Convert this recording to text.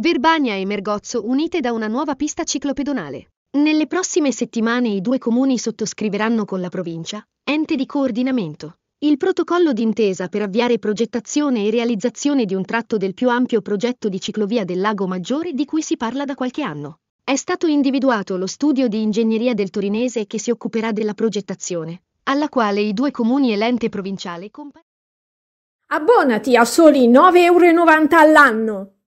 Verbania e Mergozzo unite da una nuova pista ciclopedonale. Nelle prossime settimane i due comuni sottoscriveranno con la provincia, ente di coordinamento, il protocollo d'intesa per avviare progettazione e realizzazione di un tratto del più ampio progetto di ciclovia del Lago Maggiore di cui si parla da qualche anno. È stato individuato lo studio di ingegneria del Torinese che si occuperà della progettazione, alla quale i due comuni e l'ente provinciale compa- Abbonati a soli 9,90 euro all'anno!